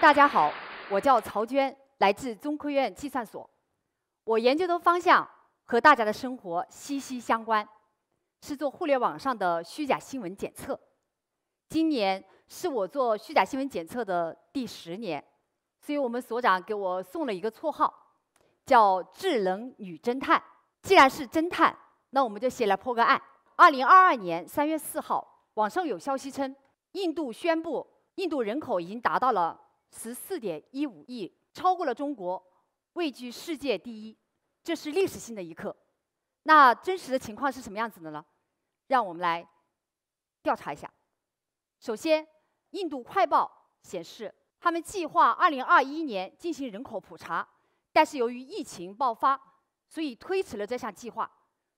大家好，我叫曹娟，来自中科院计算所。我研究的方向和大家的生活息息相关，是做互联网上的虚假新闻检测。今年是我做虚假新闻检测的第十年，所以我们所长给我送了一个绰号，叫“智能女侦探”。既然是侦探，那我们就先来破个案。2022年3月4号，网上有消息称，印度宣布印度人口已经达到了。十四点一五亿，超过了中国，位居世界第一，这是历史性的一刻。那真实的情况是什么样子的呢？让我们来调查一下。首先，《印度快报》显示，他们计划二零二一年进行人口普查，但是由于疫情爆发，所以推迟了这项计划。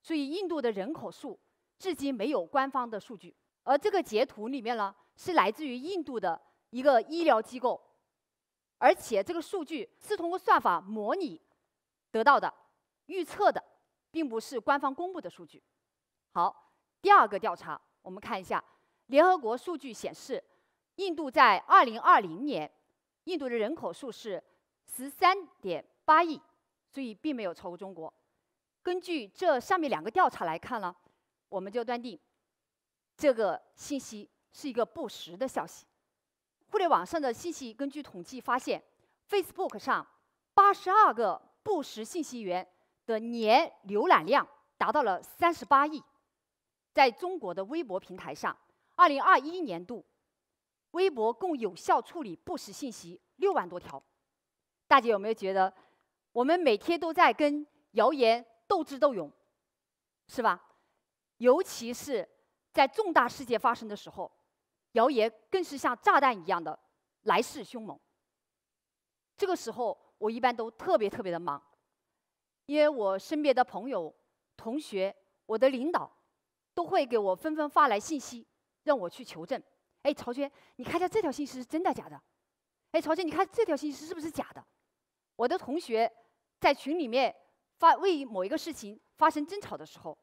所以，印度的人口数至今没有官方的数据。而这个截图里面呢，是来自于印度的一个医疗机构。而且这个数据是通过算法模拟得到的、预测的，并不是官方公布的数据。好，第二个调查，我们看一下，联合国数据显示，印度在二零二零年，印度的人口数是十三点八亿，所以并没有超过中国。根据这上面两个调查来看呢，我们就断定这个信息是一个不实的消息。互联网上的信息，根据统计发现，Facebook 上八十二个不实信息源的年浏览量达到了三十八亿。在中国的微博平台上，二零二一年度，微博共有效处理不实信息六万多条。大姐有没有觉得，我们每天都在跟谣言斗智斗勇，是吧？尤其是在重大事件发生的时候。谣言更是像炸弹一样的来势凶猛。这个时候，我一般都特别特别的忙，因为我身边的朋友、同学、我的领导，都会给我纷纷发来信息，让我去求证。哎，曹娟，你看一下这条信息是真的假的？哎，曹娟，你看这条信息是不是假的？我的同学在群里面发为某一个事情发生争吵的时候，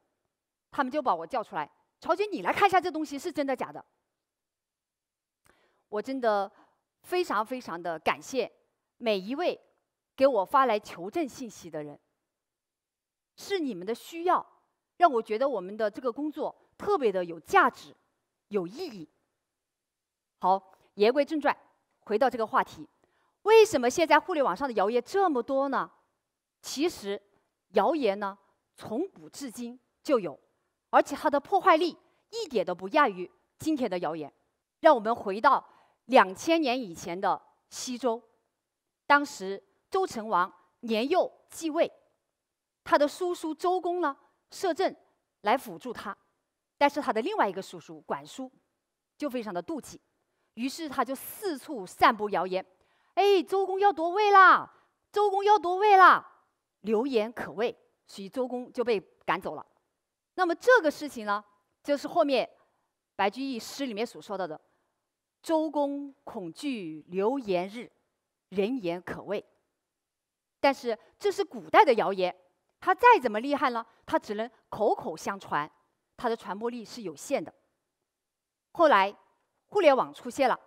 他们就把我叫出来，曹娟，你来看一下这东西是真的假的？我真的非常非常的感谢每一位给我发来求证信息的人，是你们的需要让我觉得我们的这个工作特别的有价值、有意义。好，言归正传，回到这个话题，为什么现在互联网上的谣言这么多呢？其实，谣言呢从古至今就有，而且它的破坏力一点都不亚于今天的谣言。让我们回到。两千年以前的西周，当时周成王年幼继位，他的叔叔周公呢摄政来辅助他，但是他的另外一个叔叔管叔就非常的妒忌，于是他就四处散布谣言，哎，周公要夺位啦！周公要夺位啦！流言可畏，所以周公就被赶走了。那么这个事情呢，就是后面白居易诗里面所说到的。周公恐惧流言日，人言可畏。但是这是古代的谣言，它再怎么厉害呢？它只能口口相传，它的传播力是有限的。后来，互联网出现了，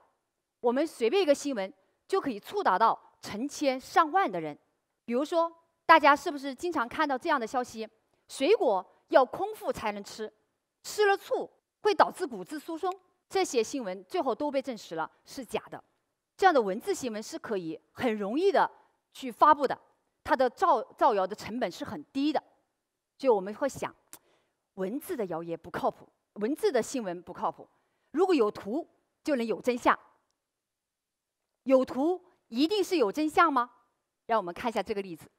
我们随便一个新闻就可以触达到成千上万的人。比如说，大家是不是经常看到这样的消息：水果要空腹才能吃，吃了醋会导致骨质疏松。这些新闻最后都被证实了是假的，这样的文字新闻是可以很容易的去发布的，它的造造谣的成本是很低的，就我们会想，文字的谣言不靠谱，文字的新闻不靠谱，如果有图就能有真相，有图一定是有真相吗？让我们看一下这个例子，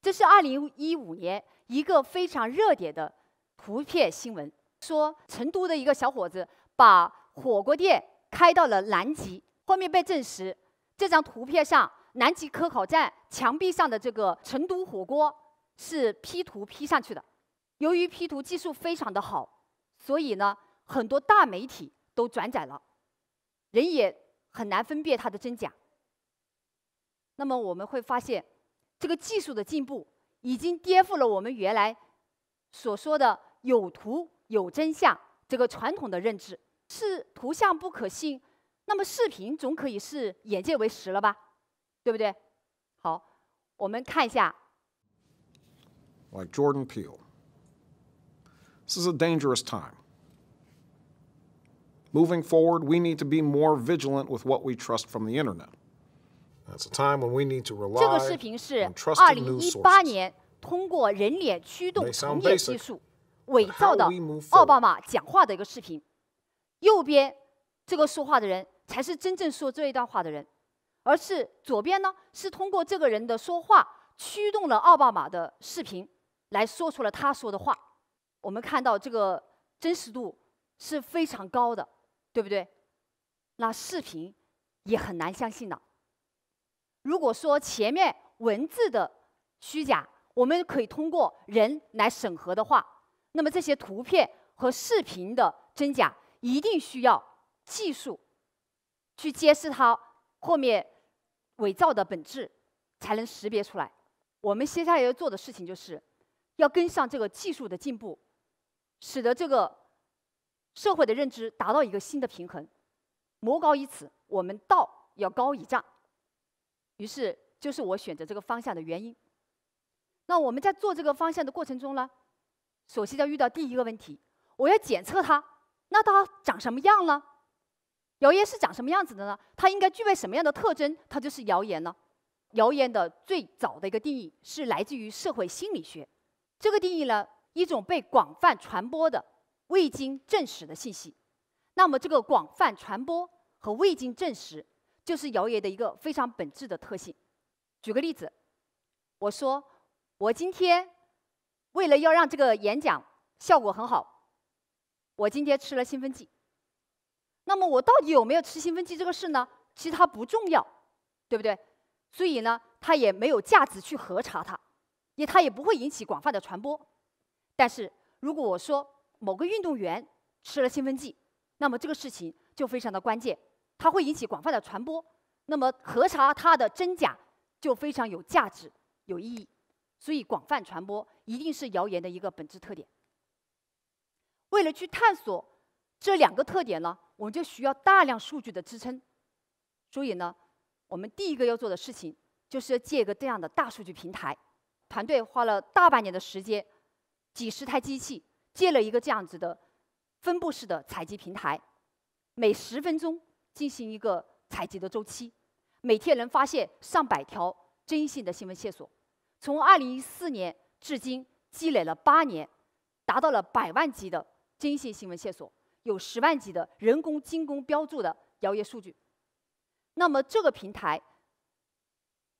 这是二零一五年一个非常热点的图片新闻，说成都的一个小伙子。把火锅店开到了南极，后面被证实，这张图片上南极科考站墙壁上的这个成都火锅是 P 图 P 上去的。由于 P 图技术非常的好，所以呢，很多大媒体都转载了，人也很难分辨它的真假。那么我们会发现，这个技术的进步已经颠覆了我们原来所说的“有图有真相”这个传统的认知。是图像不可信，那么视频总可以是眼见为实了吧？对不对？好，我们看一下。Like Jordan Peele, this is a dangerous time. Moving forward, we need to be more vigilant with what we trust from the internet. That's a time when we need to rely on trusted news sources. 这个视频是二零一八年通过人脸驱动捏脸技术伪造的奥巴马讲话的一个视频。右边这个说话的人才是真正说这一段话的人，而是左边呢是通过这个人的说话驱动了奥巴马的视频来说出了他说的话。我们看到这个真实度是非常高的，对不对？那视频也很难相信了。如果说前面文字的虚假，我们可以通过人来审核的话，那么这些图片和视频的真假？一定需要技术，去揭示它后面伪造的本质，才能识别出来。我们接下来要做的事情就是，要跟上这个技术的进步，使得这个社会的认知达到一个新的平衡。魔高一尺，我们道要高一丈。于是，就是我选择这个方向的原因。那我们在做这个方向的过程中呢，首先要遇到第一个问题：我要检测它。那它长什么样呢？谣言是长什么样子的呢？它应该具备什么样的特征？它就是谣言呢？谣言的最早的一个定义是来自于社会心理学，这个定义呢，一种被广泛传播的未经证实的信息。那么这个广泛传播和未经证实，就是谣言的一个非常本质的特性。举个例子，我说我今天为了要让这个演讲效果很好。我今天吃了兴奋剂，那么我到底有没有吃兴奋剂这个事呢？其实它不重要，对不对？所以呢，它也没有价值去核查它，也它也不会引起广泛的传播。但是如果我说某个运动员吃了兴奋剂，那么这个事情就非常的关键，它会引起广泛的传播，那么核查它的真假就非常有价值、有意义。所以，广泛传播一定是谣言的一个本质特点。为了去探索这两个特点呢，我们就需要大量数据的支撑。所以呢，我们第一个要做的事情就是要借一个这样的大数据平台。团队花了大半年的时间，几十台机器借了一个这样子的分布式的采集平台，每十分钟进行一个采集的周期，每天能发现上百条征信的新闻线索。从二零一四年至今，积累了八年，达到了百万级的。精细新闻线索有十万级的人工精工标注的谣言数据，那么这个平台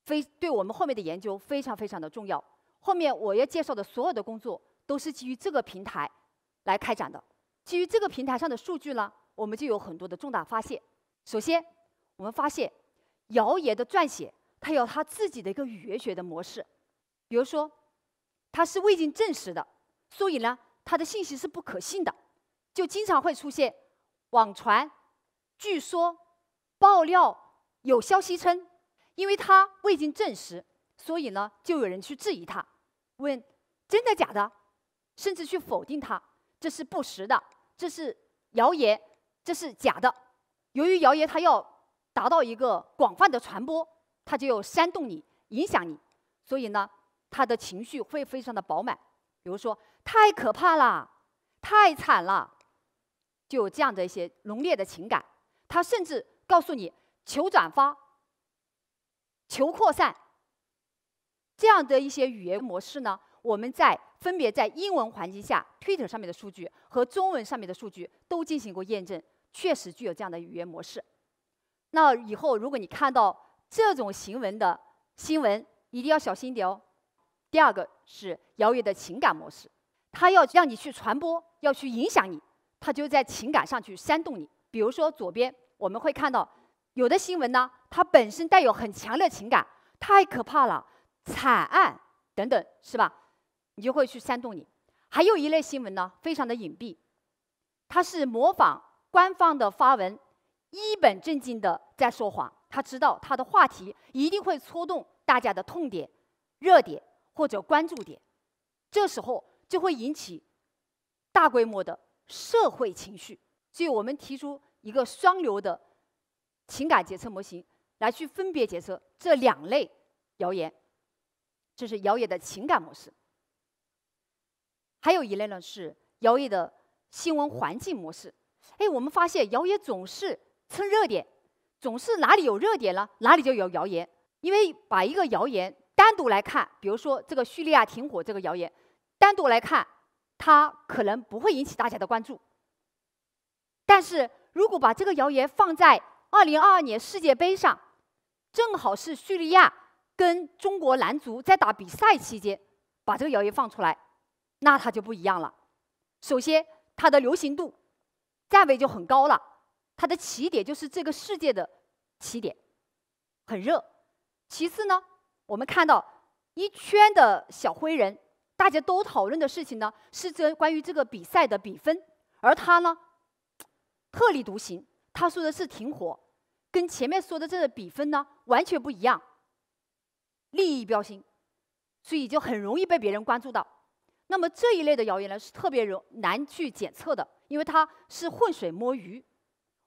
非对我们后面的研究非常非常的重要。后面我要介绍的所有的工作都是基于这个平台来开展的。基于这个平台上的数据呢，我们就有很多的重大发现。首先，我们发现谣言的撰写它有它自己的一个语言学的模式，比如说它是未经证实的，所以呢。他的信息是不可信的，就经常会出现网传、据说、爆料、有消息称，因为他未经证实，所以呢，就有人去质疑他，问真的假的，甚至去否定他，这是不实的，这是谣言，这是假的。由于谣言他要达到一个广泛的传播，他就要煽动你、影响你，所以呢，他的情绪会非常的饱满，比如说。太可怕了，太惨了，就有这样的一些浓烈的情感。他甚至告诉你求转发、求扩散这样的一些语言模式呢。我们在分别在英文环境下 Twitter 上面的数据和中文上面的数据都进行过验证，确实具有这样的语言模式。那以后如果你看到这种行文的新闻，一定要小心一点哦。第二个是遥远的情感模式。他要让你去传播，要去影响你，他就在情感上去煽动你。比如说，左边我们会看到有的新闻呢，它本身带有很强的情感，太可怕了，惨案等等，是吧？你就会去煽动你。还有一类新闻呢，非常的隐蔽，它是模仿官方的发文，一本正经的在说谎。他知道他的话题一定会戳动大家的痛点、热点或者关注点，这时候。就会引起大规模的社会情绪，所以我们提出一个双流的情感决策模型，来去分别决策这两类谣言。这是谣言的情感模式。还有一类呢是谣言的新闻环境模式。哎，我们发现谣言总是蹭热点，总是哪里有热点了，哪里就有谣言。因为把一个谣言单独来看，比如说这个叙利亚停火这个谣言。单独来看，它可能不会引起大家的关注。但是如果把这个谣言放在二零二二年世界杯上，正好是叙利亚跟中国男足在打比赛期间把这个谣言放出来，那它就不一样了。首先，它的流行度站位就很高了，它的起点就是这个世界的起点，很热。其次呢，我们看到一圈的小灰人。大家都讨论的事情呢，是这关于这个比赛的比分，而他呢，特立独行，他说的是停火，跟前面说的这个比分呢完全不一样，利益标新，所以就很容易被别人关注到。那么这一类的谣言呢，是特别容难去检测的，因为它是浑水摸鱼。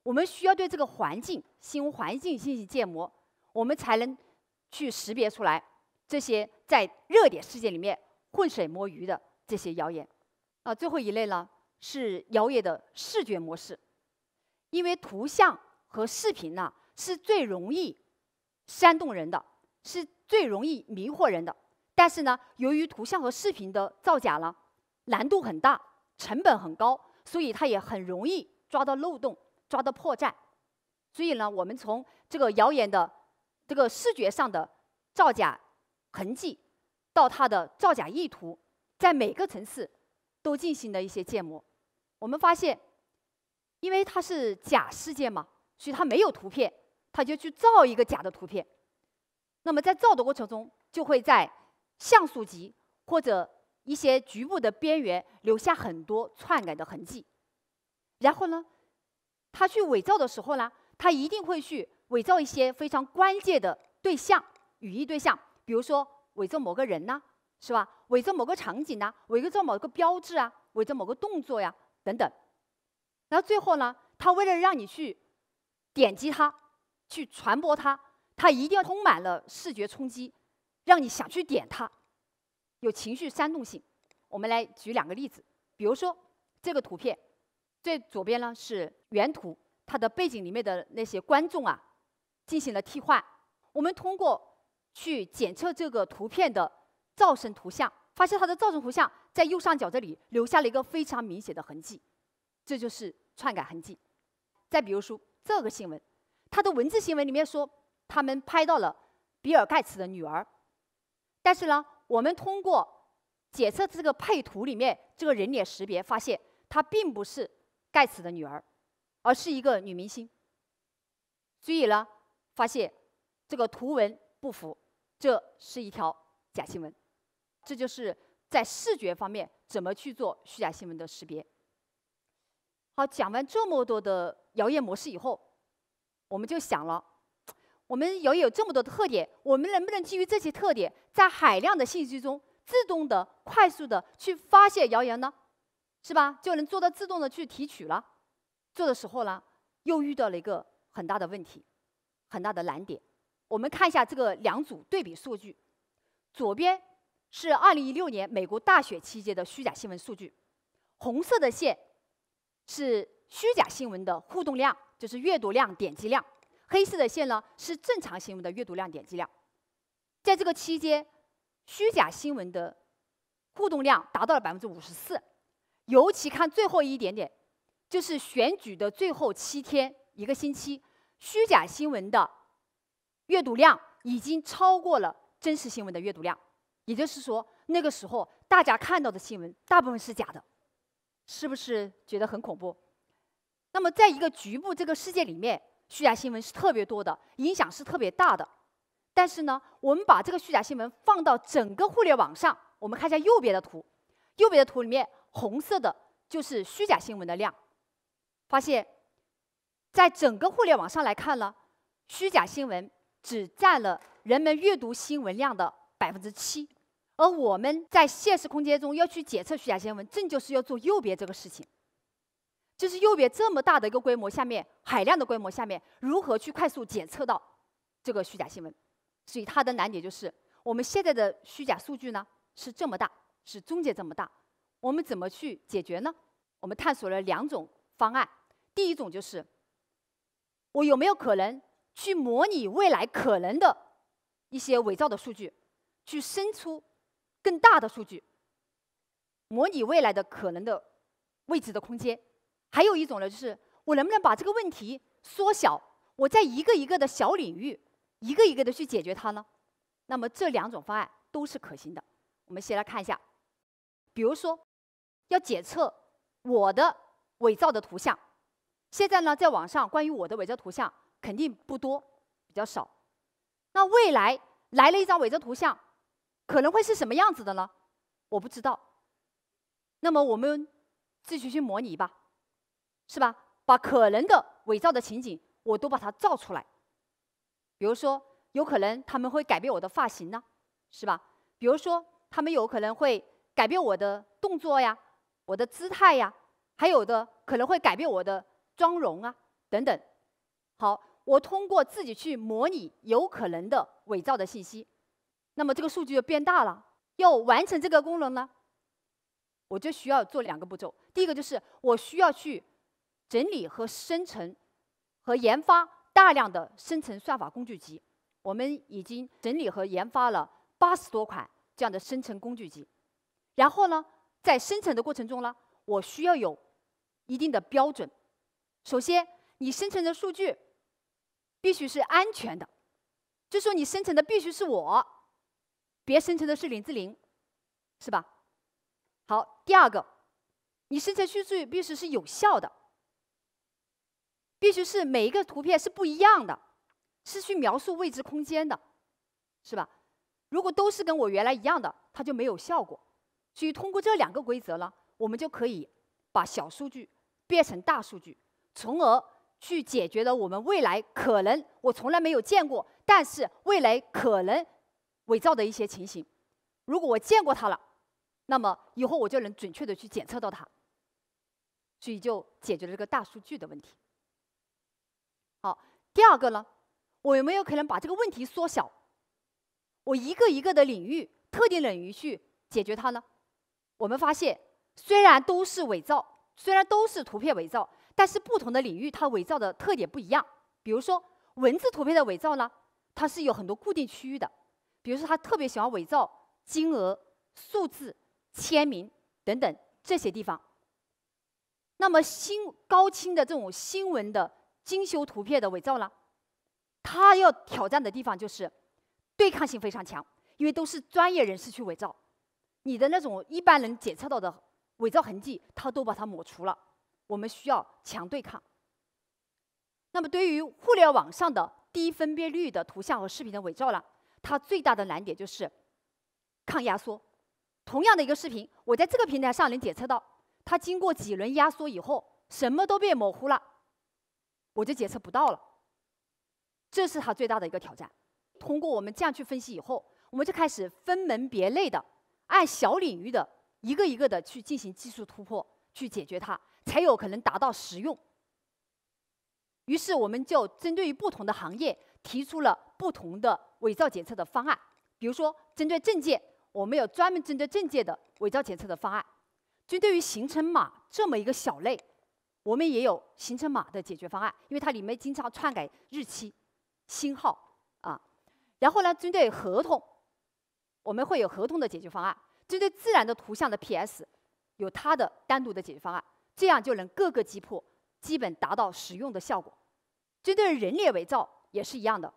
我们需要对这个环境新环境进行建模，我们才能去识别出来这些在热点事件里面。浑水摸鱼的这些谣言，啊，最后一类呢是谣言的视觉模式，因为图像和视频呢是最容易煽动人的，是最容易迷惑人的。但是呢，由于图像和视频的造假呢难度很大，成本很高，所以它也很容易抓到漏洞、抓到破绽。所以呢，我们从这个谣言的这个视觉上的造假痕迹。到他的造假意图，在每个层次都进行了一些建模。我们发现，因为它是假事件嘛，所以它没有图片，他就去造一个假的图片。那么在造的过程中，就会在像素级或者一些局部的边缘留下很多篡改的痕迹。然后呢，他去伪造的时候呢，他一定会去伪造一些非常关键的对象、语义对象，比如说。伪造某个人呐，是吧？伪造某个场景呐，伪造某个标志啊，伪造某个动作呀，等等。然后最后呢，他为了让你去点击它，去传播它，它一定要充满了视觉冲击，让你想去点它，有情绪煽动性。我们来举两个例子，比如说这个图片，最左边呢是原图，它的背景里面的那些观众啊进行了替换，我们通过。去检测这个图片的噪声图像，发现它的噪声图像在右上角这里留下了一个非常明显的痕迹，这就是篡改痕迹。再比如说这个新闻，它的文字新闻里面说他们拍到了比尔盖茨的女儿，但是呢，我们通过检测这个配图里面这个人脸识别，发现她并不是盖茨的女儿，而是一个女明星，所以呢，发现这个图文不符。这是一条假新闻，这就是在视觉方面怎么去做虚假新闻的识别。好，讲完这么多的谣言模式以后，我们就想了，我们谣言有这么多的特点，我们能不能基于这些特点，在海量的信息中自动的、快速的去发现谣言呢？是吧？就能做到自动的去提取了。做的时候呢，又遇到了一个很大的问题，很大的难点。我们看一下这个两组对比数据，左边是二零一六年美国大选期间的虚假新闻数据，红色的线是虚假新闻的互动量，就是阅读量、点击量；黑色的线呢是正常新闻的阅读量、点击量。在这个期间，虚假新闻的互动量达到了百分之五十四，尤其看最后一点点，就是选举的最后七天、一个星期，虚假新闻的。阅读量已经超过了真实新闻的阅读量，也就是说，那个时候大家看到的新闻大部分是假的，是不是觉得很恐怖？那么，在一个局部这个世界里面，虚假新闻是特别多的，影响是特别大的。但是呢，我们把这个虚假新闻放到整个互联网上，我们看一下右边的图。右边的图里面，红色的就是虚假新闻的量，发现，在整个互联网上来看呢，虚假新闻。只占了人们阅读新闻量的百分之七，而我们在现实空间中要去检测虚假新闻，正就是要做右边这个事情，就是右边这么大的一个规模下面海量的规模下面，如何去快速检测到这个虚假新闻？所以它的难点就是我们现在的虚假数据呢是这么大，是中介这么大，我们怎么去解决呢？我们探索了两种方案，第一种就是我有没有可能？去模拟未来可能的一些伪造的数据，去生出更大的数据，模拟未来的可能的位置的空间。还有一种呢，就是我能不能把这个问题缩小？我在一个一个的小领域，一个一个的去解决它呢？那么这两种方案都是可行的。我们先来看一下，比如说要检测我的伪造的图像，现在呢，在网上关于我的伪造图像。肯定不多，比较少。那未来来了一张伪造图像，可能会是什么样子的呢？我不知道。那么我们自己去模拟吧，是吧？把可能的伪造的情景，我都把它造出来。比如说，有可能他们会改变我的发型呢，是吧？比如说，他们有可能会改变我的动作呀、我的姿态呀，还有的可能会改变我的妆容啊等等。好。我通过自己去模拟有可能的伪造的信息，那么这个数据就变大了。要完成这个功能呢，我就需要做两个步骤。第一个就是我需要去整理和生成和研发大量的生成算法工具集。我们已经整理和研发了八十多款这样的生成工具集。然后呢，在生成的过程中呢，我需要有一定的标准。首先，你生成的数据。必须是安全的，就说你生成的必须是我，别生成的是林志玲，是吧？好，第二个，你生成数据必须是有效的，必须是每一个图片是不一样的，是去描述未知空间的，是吧？如果都是跟我原来一样的，它就没有效果。所以通过这两个规则呢，我们就可以把小数据变成大数据，从而。去解决了我们未来可能我从来没有见过，但是未来可能伪造的一些情形。如果我见过它了，那么以后我就能准确的去检测到它。所以就解决了这个大数据的问题。好，第二个呢，我有没有可能把这个问题缩小，我一个一个的领域、特定领域去解决它呢。我们发现，虽然都是伪造，虽然都是图片伪造。但是不同的领域，它伪造的特点不一样。比如说文字图片的伪造呢，它是有很多固定区域的，比如说它特别喜欢伪造金额、数字、签名等等这些地方。那么新高清的这种新闻的精修图片的伪造呢，它要挑战的地方就是对抗性非常强，因为都是专业人士去伪造，你的那种一般人检测到的伪造痕迹，它都把它抹除了。我们需要强对抗。那么，对于互联网上的低分辨率的图像和视频的伪造了，它最大的难点就是抗压缩。同样的一个视频，我在这个平台上能检测到，它经过几轮压缩以后，什么都变模糊了，我就检测不到了。这是它最大的一个挑战。通过我们这样去分析以后，我们就开始分门别类的，按小领域的一个一个的去进行技术突破。去解决它，才有可能达到实用。于是，我们就针对于不同的行业，提出了不同的伪造检测的方案。比如说，针对证件，我们有专门针对证件的伪造检测的方案；，针对于行程码这么一个小类，我们也有行程码的解决方案，因为它里面经常篡改日期、星号啊。然后呢，针对合同，我们会有合同的解决方案；，针对自然的图像的 PS。有它的单独的解决方案，这样就能各个击破，基本达到使用的效果。针对人脸伪造也是一样的。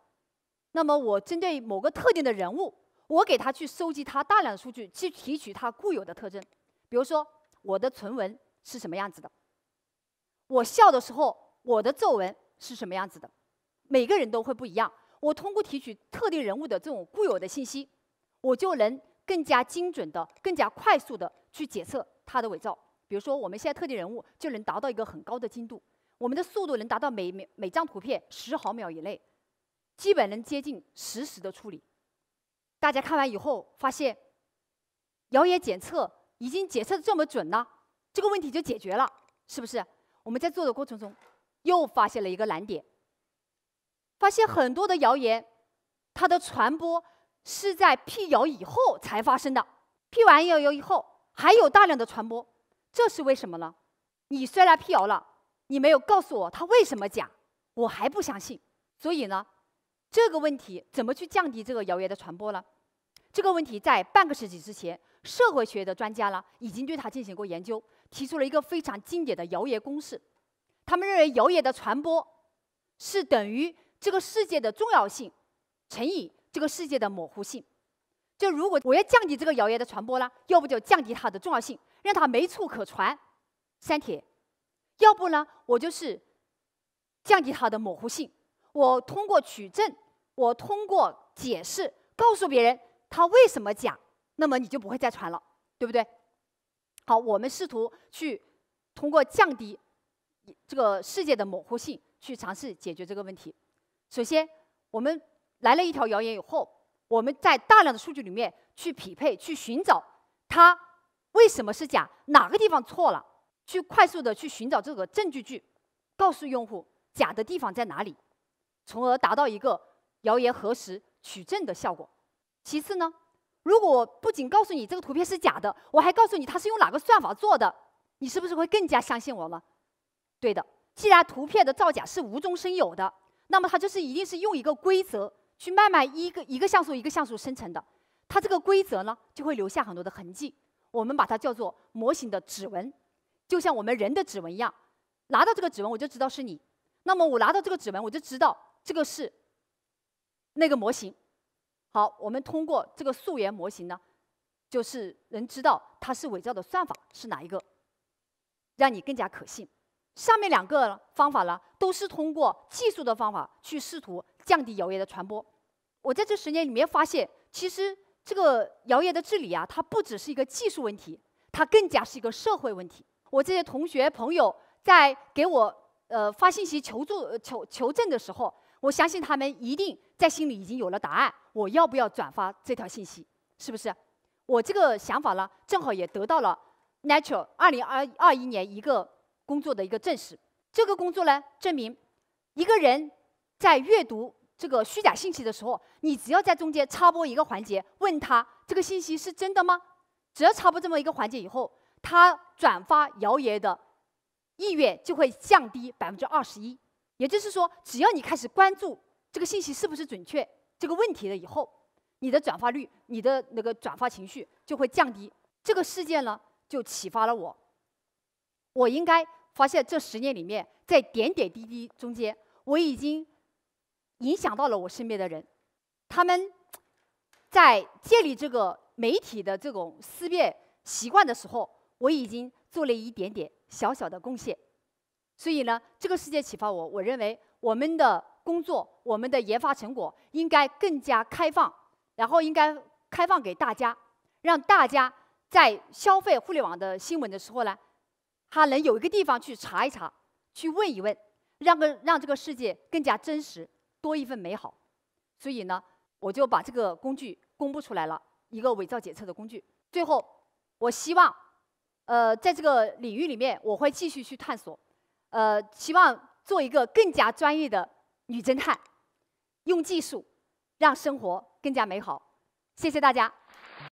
那么，我针对某个特定的人物，我给他去收集他大量的数据，去提取他固有的特征。比如说，我的唇纹是什么样子的？我笑的时候，我的皱纹是什么样子的？每个人都会不一样。我通过提取特定人物的这种固有的信息，我就能更加精准的、更加快速的去检测。它的伪造，比如说我们现在特定人物就能达到一个很高的精度，我们的速度能达到每每张图片十毫秒以内，基本能接近实时的处理。大家看完以后发现，谣言检测已经检测的这么准了，这个问题就解决了，是不是？我们在做的过程中，又发现了一个难点。发现很多的谣言，它的传播是在辟谣以后才发生的，辟完谣以后。还有大量的传播，这是为什么呢？你虽然辟谣了，你没有告诉我它为什么假，我还不相信。所以呢，这个问题怎么去降低这个谣言的传播呢？这个问题在半个世纪之前，社会学的专家呢已经对它进行过研究，提出了一个非常经典的谣言公式。他们认为谣言的传播是等于这个世界的重要性乘以这个世界的模糊性。就如果我要降低这个谣言的传播啦，要不就降低它的重要性，让它没处可传，删帖；要不呢，我就是降低它的模糊性，我通过取证，我通过解释，告诉别人它为什么假，那么你就不会再传了，对不对？好，我们试图去通过降低这个世界的模糊性，去尝试解决这个问题。首先，我们来了一条谣言以后。我们在大量的数据里面去匹配、去寻找它为什么是假，哪个地方错了，去快速的去寻找这个证据句，告诉用户假的地方在哪里，从而达到一个谣言核实取证的效果。其次呢，如果不仅告诉你这个图片是假的，我还告诉你它是用哪个算法做的，你是不是会更加相信我了？对的，既然图片的造假是无中生有的，那么它就是一定是用一个规则。去慢慢一个一个像素一个像素生成的，它这个规则呢就会留下很多的痕迹，我们把它叫做模型的指纹，就像我们人的指纹一样，拿到这个指纹我就知道是你，那么我拿到这个指纹我就知道这个是那个模型。好，我们通过这个素颜模型呢，就是能知道它是伪造的算法是哪一个，让你更加可信。上面两个方法呢，都是通过技术的方法去试图。降低谣言的传播。我在这十年里面发现，其实这个谣言的治理啊，它不只是一个技术问题，它更加是一个社会问题。我这些同学朋友在给我呃发信息求助、求求证的时候，我相信他们一定在心里已经有了答案。我要不要转发这条信息？是不是？我这个想法呢，正好也得到了 Nature 二零二二一年一个工作的一个证实。这个工作呢，证明一个人。在阅读这个虚假信息的时候，你只要在中间插播一个环节，问他这个信息是真的吗？只要插播这么一个环节以后，他转发谣言的意愿就会降低百分之二十一。也就是说，只要你开始关注这个信息是不是准确这个问题了以后，你的转发率、你的那个转发情绪就会降低。这个事件呢，就启发了我，我应该发现这十年里面，在点点滴滴中间，我已经。影响到了我身边的人，他们在建立这个媒体的这种思辨习惯的时候，我已经做了一点点小小的贡献。所以呢，这个世界启发我，我认为我们的工作、我们的研发成果应该更加开放，然后应该开放给大家，让大家在消费互联网的新闻的时候呢，他能有一个地方去查一查，去问一问，让个让这个世界更加真实。多一份美好，所以呢，我就把这个工具公布出来了，一个伪造检测的工具。最后，我希望，呃，在这个领域里面，我会继续去探索，呃，希望做一个更加专业的女侦探，用技术让生活更加美好。谢谢大家。